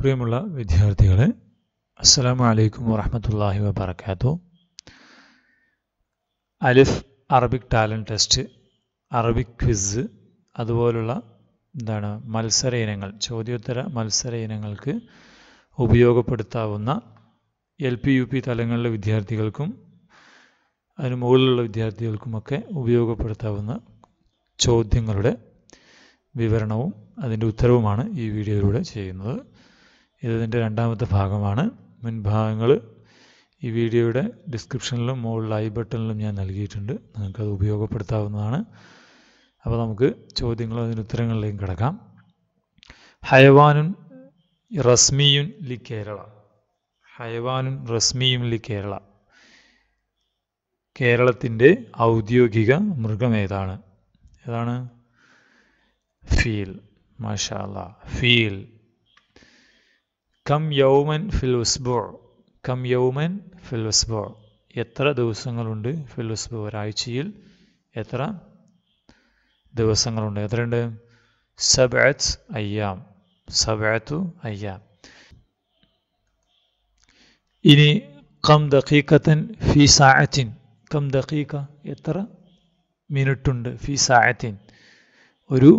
പ്രിയമുള്ള വിദ്യാർത്ഥികളെ അസ്സലാമു അലൈക്കും വറഹമത്തല്ലാഹി വബർക്കാത്തു അലിഫ് Arabic talent test Arabic quiz അതുപോലുള്ള എന്താണ് മത്സര ഇനങ്ങൾ ചോദ്യോത്തര മത്സര ഇനങ്ങൾക്ക് ഉപയോഗപ്പെടുത്താവുന്ന എൽ പി യു പി തലങ്ങളിലെ വിദ്യാർത്ഥികൾക്കും അതിന് മുകളിലുള്ള വിദ്യാർത്ഥികൾക്കുമൊക്കെ ഉപയോഗപ്പെടുത്താവുന്ന ചോദ്യങ്ങളുടെ വിവരണവും അതിൻ്റെ ഉത്തരവുമാണ് ഈ വീഡിയോയിലൂടെ ചെയ്യുന്നത് ഇതിൻ്റെ രണ്ടാമത്തെ ഭാഗമാണ് മുൻഭാഗങ്ങൾ ഈ വീഡിയോയുടെ ഡിസ്ക്രിപ്ഷനിലും മുകളിൽ ഐ ബട്ടണിലും ഞാൻ നൽകിയിട്ടുണ്ട് നിങ്ങൾക്കത് ഉപയോഗപ്പെടുത്താവുന്നതാണ് അപ്പോൾ നമുക്ക് ചോദ്യങ്ങളും അതിന് ഉത്തരങ്ങളിലേക്കും കിടക്കാം ഹയവാനും റസ്മിയുൻ ലി കേരള ഹയവാനും റസ്മിയും ലി കേരള കേരളത്തിൻ്റെ ഔദ്യോഗിക മൃഗം ഏതാണ് ഏതാണ് ഫീൽ മാഷാല്ല ഫീൽ കം യൗമൻ ഫിലുസ്ബോർ കം യൗമൻ ഫിലുസ്ബോർ എത്ര ദിവസങ്ങളുണ്ട് ഫിലുസ്ബോ ഒരാഴ്ചയിൽ എത്ര ദിവസങ്ങളുണ്ട് എത്രയുണ്ട് സബഅത്ത് അയ്യാം സബഅത്തു അയ്യാം ഇനി കം ദഖീഖത്തൻ ഫി സാഅത്തിൻ കം ദഖീഖ എത്ര മിനിറ്റുണ്ട് ഫി സാഅത്തിൻ ഒരു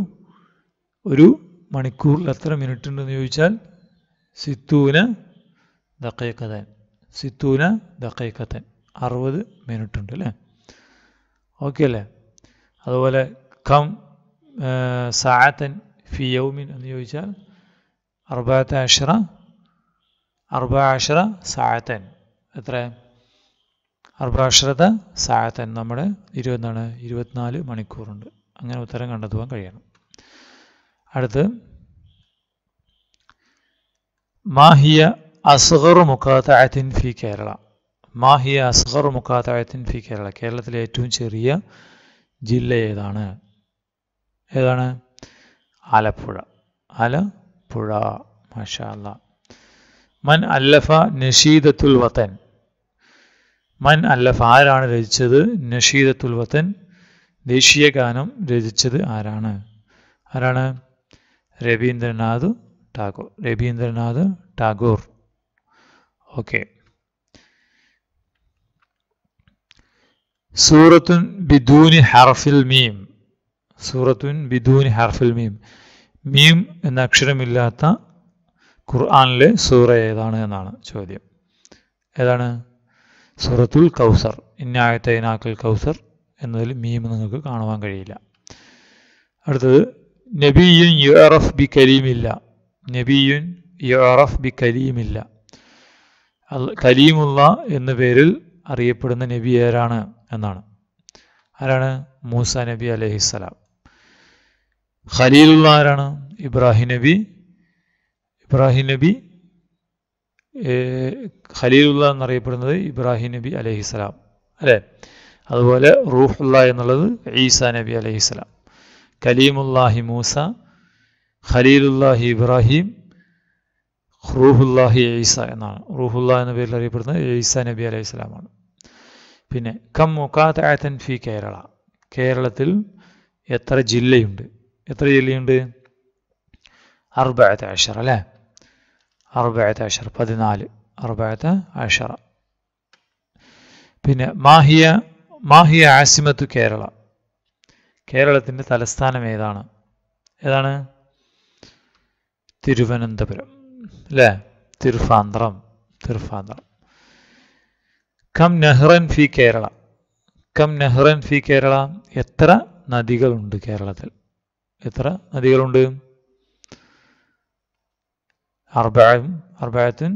ഒരു മണിക്കൂറിൽ എത്ര മിനിറ്റ് ഉണ്ടെന്ന് ചോദിച്ചാൽ സിത്തൂന ദക്കൈക്കതൻ സിത്തൂന ദക്കൈക്കത്തൻ അറുപത് മിനിറ്റ് ഉണ്ട് അല്ലേ ഓക്കെ അല്ലേ അതുപോലെ ഖം സാത്തൻ ഫി യൗമിൻ എന്ന് ചോദിച്ചാൽ അർബാത്ത അഷറ അർബാഷറ സാത്തൻ എത്ര അർബാഷറത സാത്തൻ നമ്മുടെ ഇരുപതാണ് ഇരുപത്തിനാല് മണിക്കൂറുണ്ട് അങ്ങനെ ഉത്തരം കണ്ടെത്തുവാൻ കഴിയണം അടുത്ത് മാഹിയ അസ്ഗർ മുഖാത്തഅത്തിൻ ഫി കേരള മാഹിയ അസ്ഗർ മുഖാത്തഅത്തിൻ ഫി കേരള കേരളത്തിലെ ഏറ്റവും ചെറിയ ജില്ല ഏതാണ് ഏതാണ് ആലപ്പുഴ ആലപ്പുഴ മഷാല്ല മൻ അല്ലഫ നഷീദത്തുൽ വത്തൻ മൻ അല്ലഫ ആരാണ് രചിച്ചത് നഷീദത്തുൽ വത്തൻ ദേശീയ ഗാനം രചിച്ചത് ആരാണ് ആരാണ് രവീന്ദ്രനാഥ് ടാഗോർ രവീന്ദ്രനാഥ് ടാഗോർ ഓക്കെ സൂറത്തുൻ ബിദൂനി ഹർഫിൽ മീം സൂറത്തുൻ ബിദൂനി ഹർഫിൽ മീം മീം എന്ന അക്ഷരമില്ലാത്ത ഖുർആാനിലെ സൂറ ഏതാണ് എന്നാണ് ചോദ്യം ഏതാണ് സൂറത്തുൽ കൗസർ ഇന്നായത്തൈനാക്കൽ കൗസർ എന്നതിൽ മീം നിങ്ങൾക്ക് കാണുവാൻ കഴിയില്ല അടുത്തത് നബിയും യു ആർ എഫ് ബി കരീമില്ല നബിയുൻ യുറഫ് ബി കലീമില്ല കലീമുള്ള എന്ന പേരിൽ അറിയപ്പെടുന്ന നബി ആരാണ് എന്നാണ് ആരാണ് മൂസ നബി അലഹിസ്സലാം ഖലീലുള്ള ആരാണ് ഇബ്രാഹിം നബി ഇബ്രാഹിം നബി ഖലീലുള്ള എന്നറിയപ്പെടുന്നത് ഇബ്രാഹിം നബി അലഹിസ്സലാം അല്ലേ അതുപോലെ റൂഹുല്ല എന്നുള്ളത് ഈസ നബി അലഹിസ്സലാം കലീമുല്ലാഹി മൂസ ഖലീലുല്ലാഹി ഇബ്രാഹിം റൂഹുല്ലാഹി ഈസ എന്നാണ് റൂഹുല്ലാ എന്ന പേരിൽ അറിയപ്പെടുന്നത് ഈസ നബി അലൈഹി സ്വലാമാണ് പിന്നെ കം മുക്കാത്തൻ ഫി കേരള കേരളത്തിൽ എത്ര ജില്ലയുണ്ട് എത്ര ജില്ലയുണ്ട് അർബായത്തെ അഷർ അല്ലേ അർബായത്തെ അഷർ പതിനാല് അർബായത്തെ അഷറ പിന്നെ മാഹിയ മാഹിയ ആസിമത്ത് കേരള കേരളത്തിൻ്റെ തലസ്ഥാനം ഏതാണ് ഏതാണ് തിരുവനന്തപുരം അല്ലേ തിരുഫാന്ത്രം തിരുഫാന്ത്രം കം നെഹ്റൻ ഫി കേരള കം നെഹ്റൻ ഫി കേരള എത്ര നദികളുണ്ട് കേരളത്തിൽ എത്ര നദികളുണ്ട് അർബായും അർബായത്തുൻ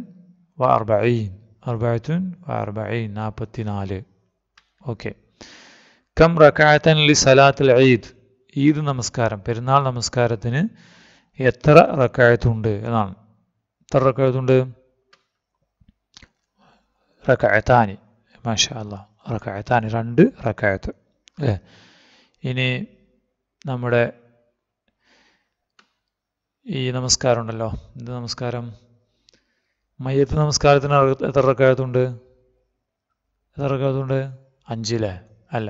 വ അർബായീൻ അർബായത്തുൻ വ അർബായീൻ നാൽപ്പത്തി നാല് ഓക്കെ കം റക്കായത്തൻ അലി സലാത്തിൽ ഈദ് ഈദ് നമസ്കാരം പെരുന്നാൾ നമസ്കാരത്തിന് എത്ര റക്കായത്തുണ്ട് എന്നാണ് എത്ര റക്കായത്തുണ്ട് റക്കായത്താനി മാഷല്ല റക്കായത്താനി രണ്ട് റക്കായത്ത് അല്ലേ ഇനി നമ്മുടെ ഈ നമസ്കാരം ഉണ്ടല്ലോ എന്ത് നമസ്കാരം മയ്യത്ത് നമസ്കാരത്തിന് എത്ര റക്കായത്തുണ്ട് എത്ര റക്കായത്തുണ്ട് അഞ്ചിലേ അല്ല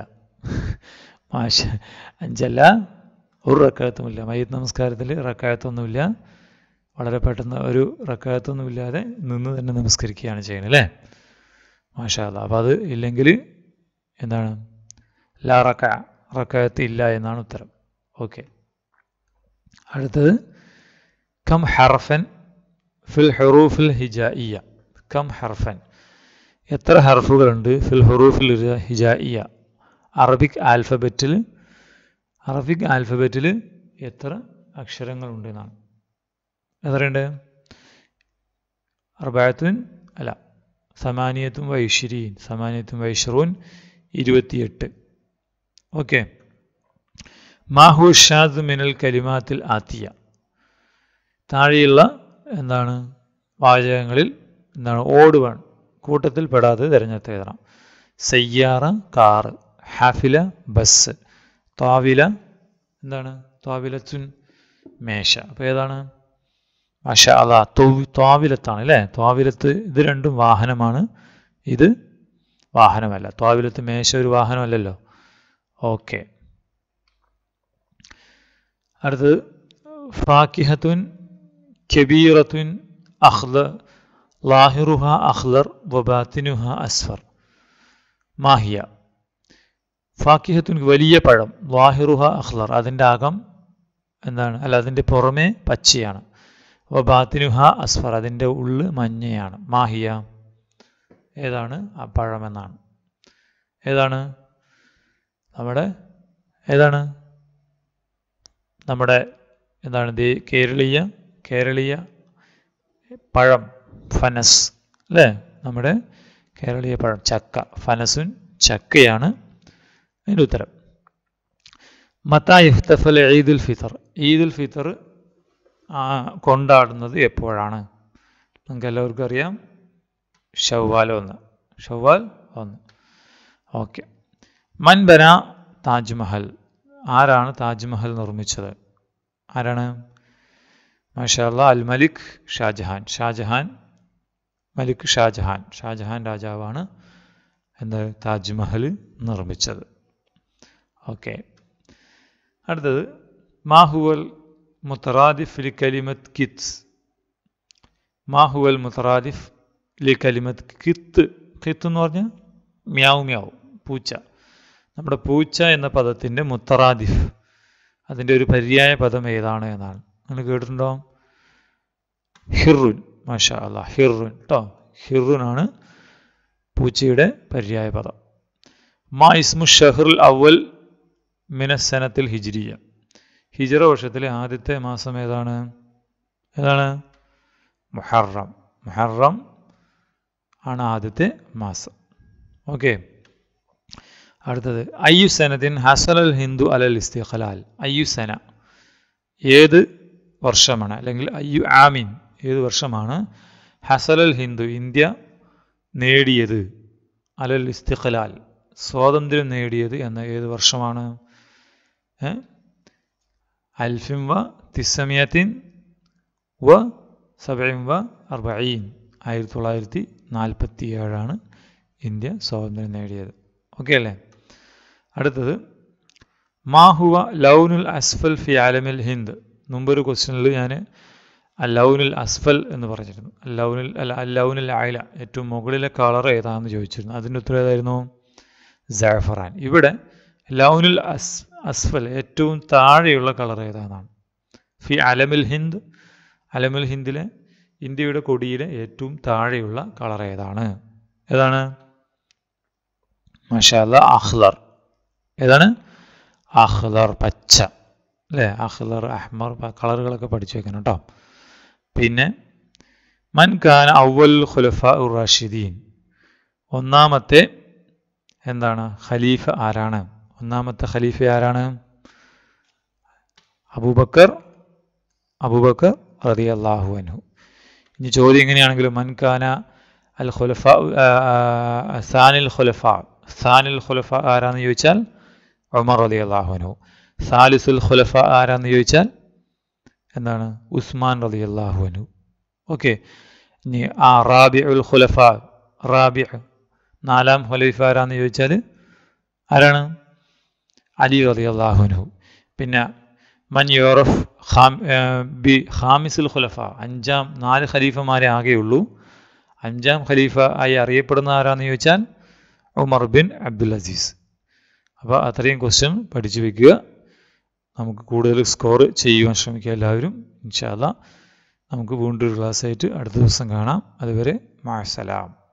മാഷ അഞ്ചല്ല ഒരു റക്കായത്തുമില്ല മയ്യത്ത് നമസ്കാരത്തിൽ റക്കായത്തൊന്നുമില്ല വളരെ പെട്ടെന്ന് ഒരു റക്കായത്തൊന്നുമില്ലാതെ നിന്ന് തന്നെ നമസ്കരിക്കുകയാണ് ചെയ്യുന്നത് അല്ലേ മാഷാല്ല അപ്പോൾ അത് ഇല്ലെങ്കിൽ എന്താണ് ലാ റക്ക റക്കായത്ത് ഇല്ല എന്നാണ് ഉത്തരം ഓക്കെ അടുത്തത് കം ഹർഫൻ ഫിൽ ഹെറൂഫിൽ ഇയ കം ഹർഫൻ എത്ര ഹർഫുകളുണ്ട് ഫിൽ ഹെറൂഫിൽ ഇയ അറബിക് ആൽഫബറ്റിൽ അറബിക് ആൽഫബറ്റിൽ എത്ര അക്ഷരങ്ങളുണ്ട് എന്നാണ് എത്രയുണ്ട് അർബായത്തുൻ അല്ല സമാനിയത്തും വൈശ്വരീൻ സമാനിയത്തും വൈശ്വറൂൻ ഇരുപത്തിയെട്ട് ഓക്കെ മാഹുഷാദ് മിനൽ കലിമാത്തിൽ ആത്തിയ താഴെയുള്ള എന്താണ് വാചകങ്ങളിൽ എന്താണ് ഓടുവാൻ കൂട്ടത്തിൽ പെടാതെ തിരഞ്ഞെടുത്ത് എഴുതണം സയ്യാറ കാറ് ഹാഫില ബസ് താവില എന്താണ് താവിലത്തുൻ മേശ അപ്പോൾ ഏതാണ് മഷ അതാ താവിലത്താണ് അല്ലേ താവിലത്ത് ഇത് രണ്ടും വാഹനമാണ് ഇത് വാഹനമല്ല താവിലത്ത് മേശ ഒരു വാഹനമല്ലല്ലോ ഓക്കെ അടുത്തത് ഫാക്കിഹത്തുൻ കബീറത്തുൻ അഹ്ലർ ലാഹിറുഹ അഹ്ലർ വബാത്തിനുഹ അസ്ഫർ മാഹിയ ഫാക്കിഹത്തുൻ വലിയ പഴം വാഹിറുഹ അഖ്ലർ അതിൻ്റെ അകം എന്താണ് അല്ല അതിൻ്റെ പുറമേ പച്ചയാണ് അപ്പോൾ ബാത്തിനുഹ അസ്ഫർ അതിൻ്റെ ഉള്ള് മഞ്ഞയാണ് മാഹിയ ഏതാണ് ആ പഴമെന്നാണ് ഏതാണ് നമ്മുടെ ഏതാണ് നമ്മുടെ എന്താണ് ദേ കേരളീയ കേരളീയ പഴം ഫനസ് അല്ലേ നമ്മുടെ കേരളീയ പഴം ചക്ക ഫനസുൻ ചക്കയാണ് അതിൻ്റെ ഉത്തരം മത്ത ഇഫ്തഫൽ ഈദുൽ ഫിത്തർ ഈദുൽ ഫിത്തർ കൊണ്ടാടുന്നത് എപ്പോഴാണ് നമുക്ക് എല്ലാവർക്കും അറിയാം ഷവ്വാൽ ഒന്ന് ഷവ്വാൽ ഒന്ന് ഓക്കെ മൻബന താജ്മഹൽ ആരാണ് താജ്മഹൽ നിർമ്മിച്ചത് ആരാണ് മാഷാല്ല അൽ മലിക് ഷാജഹാൻ ഷാജഹാൻ മലിക് ഷാജഹാൻ ഷാജഹാൻ രാജാവാണ് എന്ത് താജ്മഹൽ നിർമ്മിച്ചത് ഓക്കെ അടുത്തത് മാഹുവൽ മുത്തറാദിഫ് ലി കലിമത് കിത്സ് മാഹുവൽ മുത്തറാദിഫ് ലി കലിമത് കിത്ത് കിത്ത് എന്ന് പറഞ്ഞാൽ മ്യാവ് മ്യാവ് പൂച്ച നമ്മുടെ പൂച്ച എന്ന പദത്തിൻ്റെ മുത്തറാദിഫ് അതിൻ്റെ ഒരു പര്യായ പദം ഏതാണ് എന്നാണ് നിങ്ങൾ കേട്ടിട്ടുണ്ടോ ഹിറുൻ മാഷാ അല്ല ഹിറുൻ കേട്ടോ ഹിറുനാണ് പൂച്ചയുടെ പര്യായ പദം മാ ഇസ്മു ഷഹറുൽ അവൽ മിനസ്സനത്തിൽ ഹിജിരിയ ഹിജറ വർഷത്തിലെ ആദ്യത്തെ മാസം ഏതാണ് ഏതാണ് മുഹറം മുഹറം ആണ് ആദ്യത്തെ മാസം ഓക്കെ അടുത്തത് അയ്യുസനത്തിൻ ഹസൽ അൽ ഹിന്ദു അലൽ ഇസ്തിഖലാൽ അയ്യുസന ഏത് വർഷമാണ് അല്ലെങ്കിൽ അയ്യു ആമിൻ ഏത് വർഷമാണ് ഹസൽ അൽ ഹിന്ദു ഇന്ത്യ നേടിയത് അലൽ ഇസ്തിഖലാൽ സ്വാതന്ത്ര്യം നേടിയത് എന്ന ഏത് വർഷമാണ് ألف وتسعمائة و സബിം വ അർബീൻ ആയിരത്തി തൊള്ളായിരത്തി നാൽപ്പത്തി ഏഴാണ് ഇന്ത്യ സ്വാതന്ത്ര്യം നേടിയത് ഓക്കെ അല്ലേ അടുത്തത് മാഹുവ ലൗനുൽ അസ്ഫൽ ഫി ആലമിൽ ഹിന്ദ് മുമ്പൊരു ക്വസ്റ്റ്യനിൽ ഞാൻ ലൗനുൽ അസ്ഫൽ എന്ന് പറഞ്ഞിരുന്നു ലൗനുൽ അല്ല ലൗനുൽ ആയില ഏറ്റവും മുകളിലെ കളർ ഏതാണെന്ന് ചോദിച്ചിരുന്നു അതിൻ്റെ ഉത്തരം ഏതായിരുന്നു ജാഫറാൻ ഇവിടെ ലൗനുൽ അസ് അസ്ഫൽ ഏറ്റവും താഴെയുള്ള കളർ ഏതാണെന്നാണ് ഫി അലമുൽ ഹിന്ദ് അലമുൽ ഹിന്ദിലെ ഇന്ത്യയുടെ കൊടിയിലെ ഏറ്റവും താഴെയുള്ള കളർ ഏതാണ് ഏതാണ് മഷാല അഹ്ലർ ഏതാണ് അഹ്ലർ പച്ച അല്ലേ അഹ്ലർ അഹ്മർ കളറുകളൊക്കെ പഠിച്ചു വെക്കണം കേട്ടോ പിന്നെ മൻ ഖാൻ അവൽ ഖുലഫ ഉർ റാഷിദീൻ ഒന്നാമത്തെ എന്താണ് ഖലീഫ ആരാണ് ഒന്നാമത്തെ ഖലീഫ ആരാണ് അബൂബക്കർ അബൂബക്കർ റതി അള്ളാഹു അനു ഇനി ചോദ്യം എങ്ങനെയാണെങ്കിലും മൻഖാന അൽ ഖുലഫ സാനിൽ ഖുലഫ സാനിൽ ഖുലഫ ആരാന്ന് ചോദിച്ചാൽ ഉമർ റതി അള്ളാഹു അനു സാലിസുൽ ഖുലഫ ആരാന്ന് ചോദിച്ചാൽ എന്താണ് ഉസ്മാൻ റതി അള്ളാഹു അനു ഓക്കെ ഇനി ആ റാബി ഉൽ ഖുലഫ റാബി നാലാം ഖുലൈഫ ആരാന്ന് ചോദിച്ചാൽ ആരാണ് അലി അലി അള്ളാഹുനു പിന്നെ മൻ യോറഫ് ബി ഹാമിസുൽ ഖുലഫ അഞ്ചാം നാല് ഖലീഫമാരെ ആകെയുള്ളൂ അഞ്ചാം ഖലീഫ ആയി അറിയപ്പെടുന്ന ആരാന്ന് ചോദിച്ചാൽ ഉമർ ബിൻ അബ്ദുൽ അസീസ് അപ്പോൾ അത്രയും ക്വസ്റ്റ്യൻ പഠിച്ചു വെക്കുക നമുക്ക് കൂടുതൽ സ്കോർ ചെയ്യുവാൻ ശ്രമിക്കുക എല്ലാവരും ഇൻഷാല്ല നമുക്ക് വീണ്ടും ഒരു ക്ലാസ്സായിട്ട് അടുത്ത ദിവസം കാണാം അതുവരെ മാസലാം